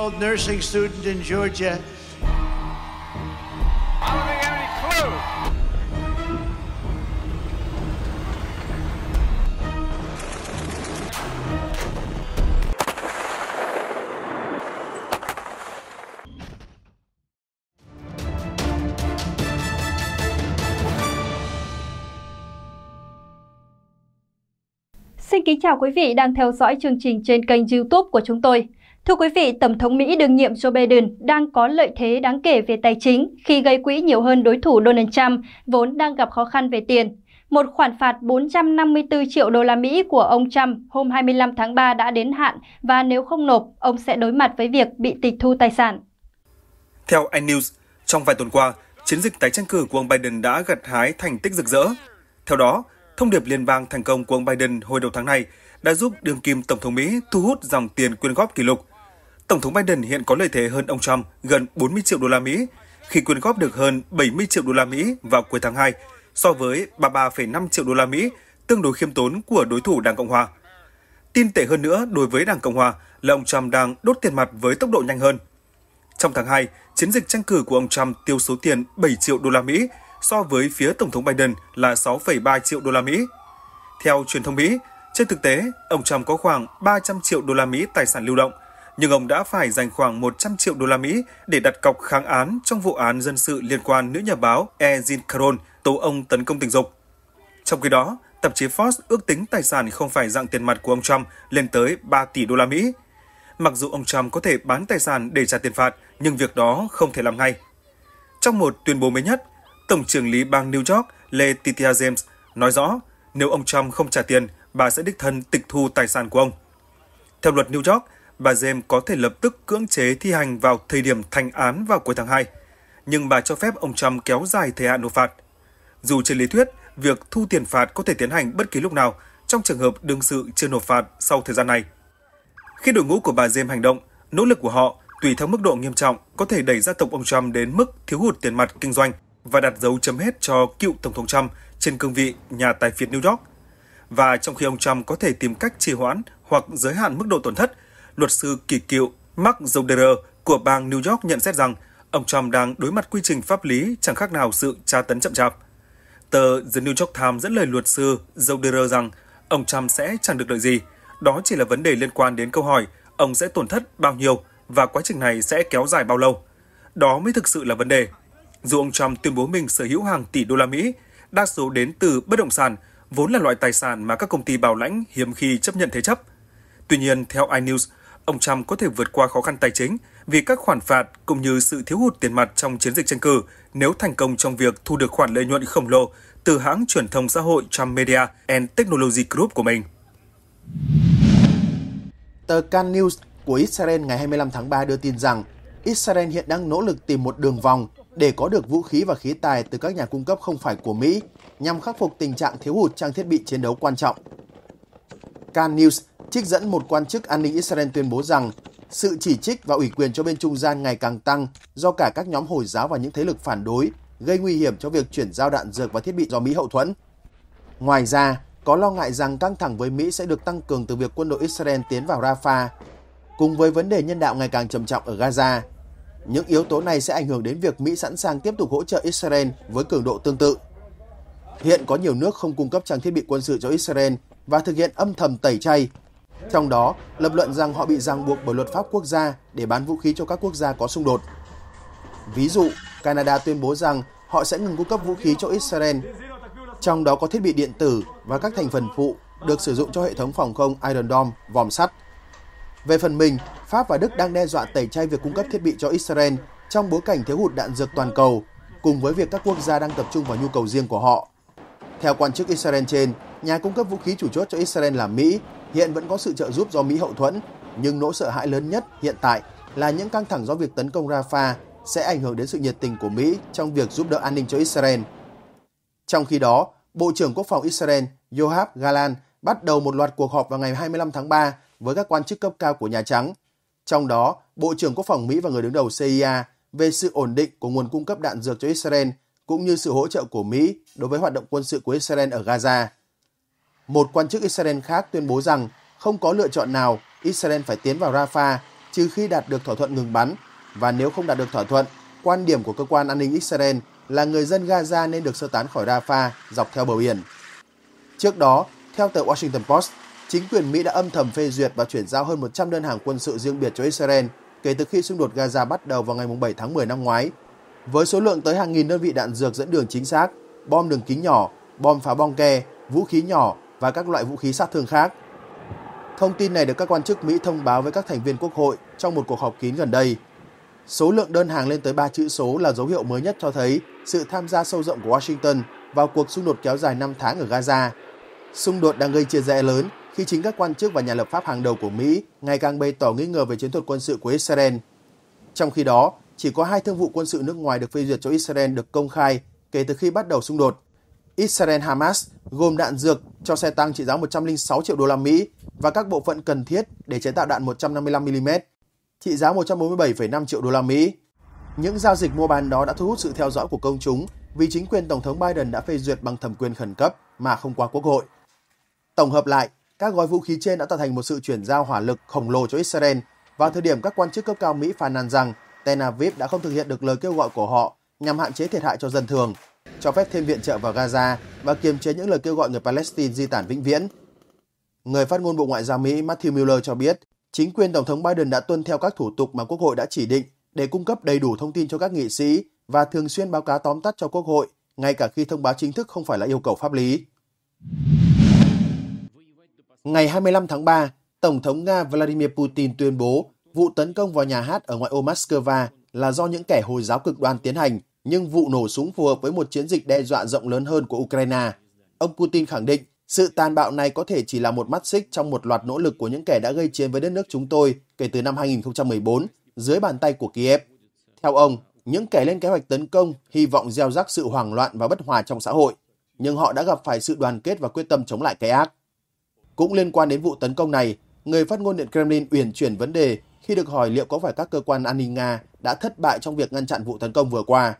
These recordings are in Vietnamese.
old nursing student in Georgia. I don't think I have any clue. Xin kính chào quý vị đang theo dõi chương trình trên kênh youtube của chúng tôi. Thưa quý vị, Tổng thống Mỹ đương nhiệm Joe Biden đang có lợi thế đáng kể về tài chính khi gây quỹ nhiều hơn đối thủ Donald Trump, vốn đang gặp khó khăn về tiền. Một khoản phạt 454 triệu đô la Mỹ của ông Trump hôm 25 tháng 3 đã đến hạn và nếu không nộp, ông sẽ đối mặt với việc bị tịch thu tài sản. Theo iNews, trong vài tuần qua, chiến dịch tái tranh cử của ông Biden đã gặt hái thành tích rực rỡ. Theo đó, thông điệp liên bang thành công của ông Biden hồi đầu tháng này đã giúp đương kim Tổng thống Mỹ thu hút dòng tiền quyên góp kỷ lục Tổng thống Biden hiện có lợi thế hơn ông Trump gần 40 triệu đô la Mỹ khi quyên góp được hơn 70 triệu đô la Mỹ vào cuối tháng 2 so với 33,5 triệu đô la Mỹ tương đối khiêm tốn của đối thủ Đảng Cộng hòa. Tin tệ hơn nữa đối với Đảng Cộng hòa là ông Trump đang đốt tiền mặt với tốc độ nhanh hơn. Trong tháng 2, chiến dịch tranh cử của ông Trump tiêu số tiền 7 triệu đô la Mỹ so với phía tổng thống Biden là 6,3 triệu đô la Mỹ. Theo truyền thông Mỹ, trên thực tế, ông Trump có khoảng 300 triệu đô la Mỹ tài sản lưu động – nhưng ông đã phải dành khoảng 100 triệu đô la Mỹ để đặt cọc kháng án trong vụ án dân sự liên quan nữ nhà báo Ejin Caron tố ông tấn công tình dục. Trong khi đó, tạp chí Forbes ước tính tài sản không phải dạng tiền mặt của ông Trump lên tới 3 tỷ đô la Mỹ. Mặc dù ông Trump có thể bán tài sản để trả tiền phạt, nhưng việc đó không thể làm ngay. Trong một tuyên bố mới nhất, Tổng trưởng lý bang New York Letitia James nói rõ nếu ông Trump không trả tiền, bà sẽ đích thân tịch thu tài sản của ông. Theo luật New York, bà James có thể lập tức cưỡng chế thi hành vào thời điểm thành án vào cuối tháng 2, nhưng bà cho phép ông Trump kéo dài thời hạn nộp phạt. Dù trên lý thuyết, việc thu tiền phạt có thể tiến hành bất kỳ lúc nào trong trường hợp đương sự chưa nộp phạt sau thời gian này. Khi đội ngũ của bà James hành động, nỗ lực của họ tùy theo mức độ nghiêm trọng có thể đẩy gia tộc ông Trump đến mức thiếu hụt tiền mặt kinh doanh và đặt dấu chấm hết cho cựu tổng thống Trump trên cương vị nhà tài phiệt New York. Và trong khi ông Trump có thể tìm cách trì hoãn hoặc giới hạn mức độ tổn thất luật sư kỳ cựu Mark Zoderer của bang New York nhận xét rằng ông Trump đang đối mặt quy trình pháp lý chẳng khác nào sự tra tấn chậm chạp. Tờ The New York Times dẫn lời luật sư Zoderer rằng ông Trump sẽ chẳng được lợi gì. Đó chỉ là vấn đề liên quan đến câu hỏi ông sẽ tổn thất bao nhiêu và quá trình này sẽ kéo dài bao lâu. Đó mới thực sự là vấn đề. Dù ông Trump tuyên bố mình sở hữu hàng tỷ đô la Mỹ, đa số đến từ bất động sản, vốn là loại tài sản mà các công ty bảo lãnh hiếm khi chấp nhận thế chấp. Tuy nhiên, theo iNews, ông Trump có thể vượt qua khó khăn tài chính vì các khoản phạt cũng như sự thiếu hụt tiền mặt trong chiến dịch tranh cử nếu thành công trong việc thu được khoản lợi nhuận khổng lồ từ hãng truyền thông xã hội Trump Media and Technology Group của mình. Tờ Can News của Israel ngày 25 tháng 3 đưa tin rằng Israel hiện đang nỗ lực tìm một đường vòng để có được vũ khí và khí tài từ các nhà cung cấp không phải của Mỹ nhằm khắc phục tình trạng thiếu hụt trang thiết bị chiến đấu quan trọng. Can News trích dẫn một quan chức an ninh Israel tuyên bố rằng sự chỉ trích và ủy quyền cho bên trung gian ngày càng tăng do cả các nhóm Hồi giáo và những thế lực phản đối gây nguy hiểm cho việc chuyển giao đạn dược và thiết bị do Mỹ hậu thuẫn. Ngoài ra, có lo ngại rằng căng thẳng với Mỹ sẽ được tăng cường từ việc quân đội Israel tiến vào Rafah, cùng với vấn đề nhân đạo ngày càng trầm trọng ở Gaza. Những yếu tố này sẽ ảnh hưởng đến việc Mỹ sẵn sàng tiếp tục hỗ trợ Israel với cường độ tương tự. Hiện có nhiều nước không cung cấp trang thiết bị quân sự cho Israel và thực hiện âm thầm tẩy chay trong đó, lập luận rằng họ bị ràng buộc bởi luật pháp quốc gia để bán vũ khí cho các quốc gia có xung đột. Ví dụ, Canada tuyên bố rằng họ sẽ ngừng cung cấp vũ khí cho Israel, trong đó có thiết bị điện tử và các thành phần phụ được sử dụng cho hệ thống phòng không Iron Dome, vòm sắt. Về phần mình, Pháp và Đức đang đe dọa tẩy chay việc cung cấp thiết bị cho Israel trong bối cảnh thiếu hụt đạn dược toàn cầu, cùng với việc các quốc gia đang tập trung vào nhu cầu riêng của họ. Theo quan chức Israel trên, nhà cung cấp vũ khí chủ chốt cho Israel là Mỹ Hiện vẫn có sự trợ giúp do Mỹ hậu thuẫn, nhưng nỗi sợ hãi lớn nhất hiện tại là những căng thẳng do việc tấn công Rafah sẽ ảnh hưởng đến sự nhiệt tình của Mỹ trong việc giúp đỡ an ninh cho Israel. Trong khi đó, Bộ trưởng Quốc phòng Israel Yoav Galan bắt đầu một loạt cuộc họp vào ngày 25 tháng 3 với các quan chức cấp cao của Nhà Trắng, trong đó Bộ trưởng Quốc phòng Mỹ và người đứng đầu CIA về sự ổn định của nguồn cung cấp đạn dược cho Israel cũng như sự hỗ trợ của Mỹ đối với hoạt động quân sự của Israel ở Gaza. Một quan chức Israel khác tuyên bố rằng không có lựa chọn nào Israel phải tiến vào Rafah trừ khi đạt được thỏa thuận ngừng bắn và nếu không đạt được thỏa thuận, quan điểm của cơ quan an ninh Israel là người dân Gaza nên được sơ tán khỏi Rafah dọc theo bờ biển. Trước đó, theo tờ Washington Post, chính quyền Mỹ đã âm thầm phê duyệt và chuyển giao hơn 100 đơn hàng quân sự riêng biệt cho Israel kể từ khi xung đột Gaza bắt đầu vào ngày 7 tháng 10 năm ngoái. Với số lượng tới hàng nghìn đơn vị đạn dược dẫn đường chính xác, bom đường kính nhỏ, bom phá bong ke, vũ khí nhỏ và các loại vũ khí sát thương khác. Thông tin này được các quan chức Mỹ thông báo với các thành viên quốc hội trong một cuộc họp kín gần đây. Số lượng đơn hàng lên tới 3 chữ số là dấu hiệu mới nhất cho thấy sự tham gia sâu rộng của Washington vào cuộc xung đột kéo dài 5 tháng ở Gaza. Xung đột đang gây chia rẽ lớn khi chính các quan chức và nhà lập pháp hàng đầu của Mỹ ngày càng bày tỏ nghi ngờ về chiến thuật quân sự của Israel. Trong khi đó, chỉ có hai thương vụ quân sự nước ngoài được phê duyệt cho Israel được công khai kể từ khi bắt đầu xung đột Israel-Hamas gồm đạn dược cho xe tăng trị giá 106 triệu đô la Mỹ và các bộ phận cần thiết để chế tạo đạn 155mm, trị giá 147,5 triệu đô la Mỹ. Những giao dịch mua bán đó đã thu hút sự theo dõi của công chúng vì chính quyền Tổng thống Biden đã phê duyệt bằng thẩm quyền khẩn cấp mà không qua Quốc hội. Tổng hợp lại, các gói vũ khí trên đã tạo thành một sự chuyển giao hỏa lực khổng lồ cho Israel vào thời điểm các quan chức cấp cao Mỹ phàn nàn rằng Tel Aviv đã không thực hiện được lời kêu gọi của họ nhằm hạn chế thiệt hại cho dân thường cho phép thêm viện trợ vào Gaza và kiềm chế những lời kêu gọi người Palestine di tản vĩnh viễn. Người phát ngôn Bộ Ngoại giao Mỹ Matthew Miller cho biết, chính quyền Tổng thống Biden đã tuân theo các thủ tục mà Quốc hội đã chỉ định để cung cấp đầy đủ thông tin cho các nghị sĩ và thường xuyên báo cáo tóm tắt cho Quốc hội, ngay cả khi thông báo chính thức không phải là yêu cầu pháp lý. Ngày 25 tháng 3, Tổng thống Nga Vladimir Putin tuyên bố vụ tấn công vào nhà hát ở ngoại ô Moscow là do những kẻ Hồi giáo cực đoan tiến hành nhưng vụ nổ súng phù hợp với một chiến dịch đe dọa rộng lớn hơn của Ukraine. Ông Putin khẳng định sự tàn bạo này có thể chỉ là một mắt xích trong một loạt nỗ lực của những kẻ đã gây chiến với đất nước chúng tôi kể từ năm 2014 dưới bàn tay của Kiev. Theo ông, những kẻ lên kế hoạch tấn công hy vọng gieo rắc sự hoảng loạn và bất hòa trong xã hội, nhưng họ đã gặp phải sự đoàn kết và quyết tâm chống lại cái ác. Cũng liên quan đến vụ tấn công này, người phát ngôn Điện Kremlin uyển chuyển vấn đề khi được hỏi liệu có phải các cơ quan an ninh Nga đã thất bại trong việc ngăn chặn vụ tấn công vừa qua.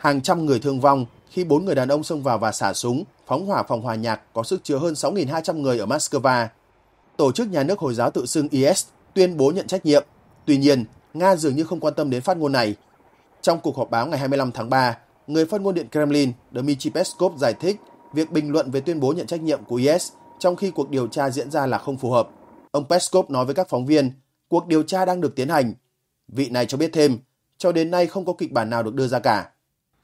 Hàng trăm người thương vong khi bốn người đàn ông xông vào và xả súng, phóng hỏa phòng hòa nhạc có sức chứa hơn 6.200 người ở Moscow. Tổ chức nhà nước Hồi giáo tự xưng IS tuyên bố nhận trách nhiệm. Tuy nhiên, Nga dường như không quan tâm đến phát ngôn này. Trong cuộc họp báo ngày 25 tháng 3, người phát ngôn điện Kremlin Dmitry Peskov giải thích việc bình luận về tuyên bố nhận trách nhiệm của IS trong khi cuộc điều tra diễn ra là không phù hợp. Ông Peskov nói với các phóng viên, cuộc điều tra đang được tiến hành. Vị này cho biết thêm, cho đến nay không có kịch bản nào được đưa ra cả.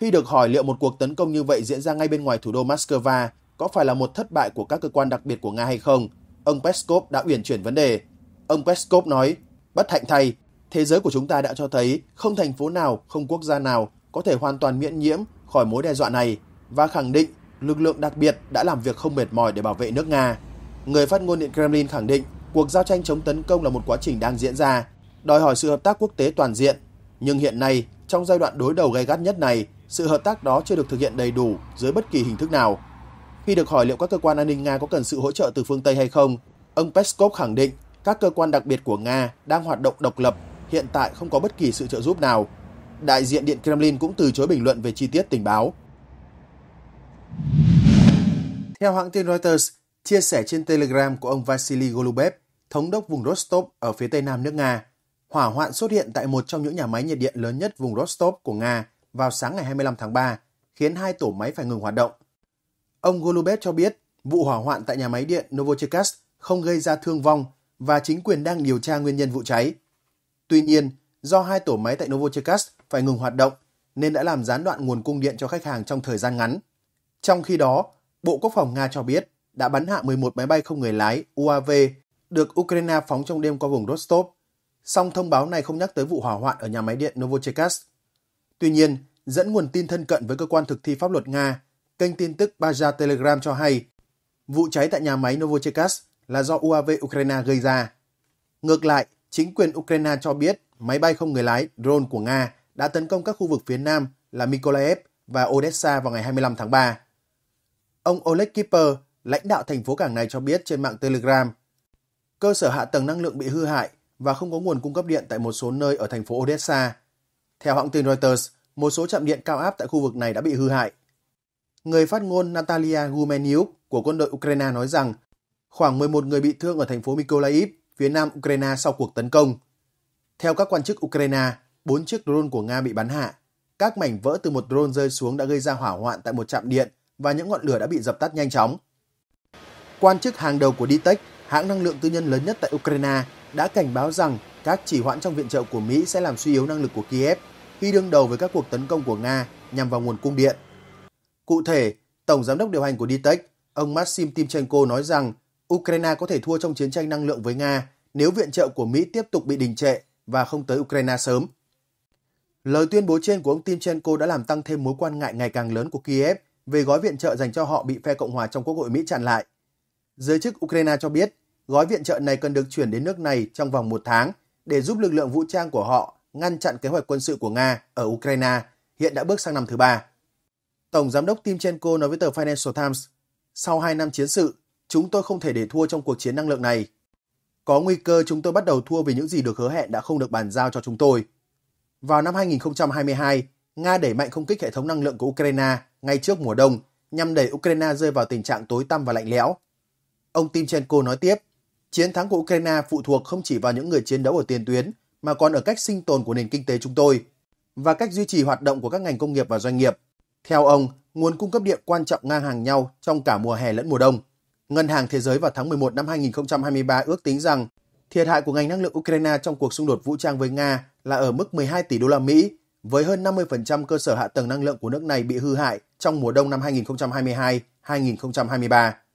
Khi được hỏi liệu một cuộc tấn công như vậy diễn ra ngay bên ngoài thủ đô Moscow có phải là một thất bại của các cơ quan đặc biệt của Nga hay không, ông Peskov đã uyển chuyển vấn đề. Ông Peskov nói, bất hạnh thay, thế giới của chúng ta đã cho thấy không thành phố nào, không quốc gia nào có thể hoàn toàn miễn nhiễm khỏi mối đe dọa này và khẳng định lực lượng đặc biệt đã làm việc không mệt mỏi để bảo vệ nước Nga. Người phát ngôn Điện Kremlin khẳng định cuộc giao tranh chống tấn công là một quá trình đang diễn ra, đòi hỏi sự hợp tác quốc tế toàn diện. Nhưng hiện nay, trong giai đoạn đối đầu gay gắt nhất này, sự hợp tác đó chưa được thực hiện đầy đủ dưới bất kỳ hình thức nào. Khi được hỏi liệu các cơ quan an ninh Nga có cần sự hỗ trợ từ phương Tây hay không, ông Peskov khẳng định các cơ quan đặc biệt của Nga đang hoạt động độc lập, hiện tại không có bất kỳ sự trợ giúp nào. Đại diện Điện Kremlin cũng từ chối bình luận về chi tiết tình báo. Theo hãng tin Reuters, chia sẻ trên Telegram của ông Vasily Golubev, thống đốc vùng Rostov ở phía tây nam nước Nga, hỏa hoạn xuất hiện tại một trong những nhà máy nhiệt điện lớn nhất vùng Rostov của Nga vào sáng ngày 25 tháng 3, khiến hai tổ máy phải ngừng hoạt động. Ông Golubev cho biết vụ hỏa hoạn tại nhà máy điện Novocherkassk không gây ra thương vong và chính quyền đang điều tra nguyên nhân vụ cháy. Tuy nhiên, do hai tổ máy tại Novocherkassk phải ngừng hoạt động nên đã làm gián đoạn nguồn cung điện cho khách hàng trong thời gian ngắn. Trong khi đó, Bộ Quốc phòng Nga cho biết đã bắn hạ 11 máy bay không người lái UAV được Ukraine phóng trong đêm qua vùng Rostov. Song thông báo này không nhắc tới vụ hỏa hoạn ở nhà máy điện Novocherkassk Tuy nhiên, dẫn nguồn tin thân cận với cơ quan thực thi pháp luật Nga, kênh tin tức Baja Telegram cho hay vụ cháy tại nhà máy Novocherkassk là do UAV Ukraine gây ra. Ngược lại, chính quyền Ukraine cho biết máy bay không người lái drone của Nga đã tấn công các khu vực phía nam là Mykolaiv và Odessa vào ngày 25 tháng 3. Ông Oleg Kipper, lãnh đạo thành phố cảng này cho biết trên mạng Telegram, cơ sở hạ tầng năng lượng bị hư hại và không có nguồn cung cấp điện tại một số nơi ở thành phố Odessa – theo hãng tin Reuters, một số trạm điện cao áp tại khu vực này đã bị hư hại. Người phát ngôn Natalia Gumeniuk của quân đội Ukraine nói rằng khoảng 11 người bị thương ở thành phố Mykolaiv, phía nam Ukraine sau cuộc tấn công. Theo các quan chức Ukraine, 4 chiếc drone của Nga bị bắn hạ. Các mảnh vỡ từ một drone rơi xuống đã gây ra hỏa hoạn tại một trạm điện và những ngọn lửa đã bị dập tắt nhanh chóng. Quan chức hàng đầu của Ditech, hãng năng lượng tư nhân lớn nhất tại Ukraine, đã cảnh báo rằng các chỉ hoãn trong viện trợ của Mỹ sẽ làm suy yếu năng lực của Kiev khi đương đầu với các cuộc tấn công của Nga nhằm vào nguồn cung điện. Cụ thể, Tổng Giám đốc điều hành của DTEC, ông Maxim Timchenko nói rằng Ukraine có thể thua trong chiến tranh năng lượng với Nga nếu viện trợ của Mỹ tiếp tục bị đình trệ và không tới Ukraine sớm. Lời tuyên bố trên của ông Timchenko đã làm tăng thêm mối quan ngại ngày càng lớn của Kiev về gói viện trợ dành cho họ bị phe Cộng hòa trong Quốc hội Mỹ chặn lại. Giới chức Ukraine cho biết, gói viện trợ này cần được chuyển đến nước này trong vòng một tháng để giúp lực lượng vũ trang của họ ngăn chặn kế hoạch quân sự của Nga ở Ukraine hiện đã bước sang năm thứ ba. Tổng giám đốc Timchenko nói với tờ Financial Times, sau 2 năm chiến sự, chúng tôi không thể để thua trong cuộc chiến năng lượng này. Có nguy cơ chúng tôi bắt đầu thua vì những gì được hứa hẹn đã không được bàn giao cho chúng tôi. Vào năm 2022, Nga đẩy mạnh không kích hệ thống năng lượng của Ukraine ngay trước mùa đông nhằm đẩy Ukraine rơi vào tình trạng tối tăm và lạnh lẽo. Ông Timchenko nói tiếp, Chiến thắng của Ukraine phụ thuộc không chỉ vào những người chiến đấu ở tiền tuyến, mà còn ở cách sinh tồn của nền kinh tế chúng tôi và cách duy trì hoạt động của các ngành công nghiệp và doanh nghiệp. Theo ông, nguồn cung cấp điện quan trọng ngang hàng nhau trong cả mùa hè lẫn mùa đông. Ngân hàng Thế giới vào tháng 11 năm 2023 ước tính rằng thiệt hại của ngành năng lượng Ukraine trong cuộc xung đột vũ trang với Nga là ở mức 12 tỷ đô la Mỹ, với hơn 50% cơ sở hạ tầng năng lượng của nước này bị hư hại trong mùa đông năm 2022-2023.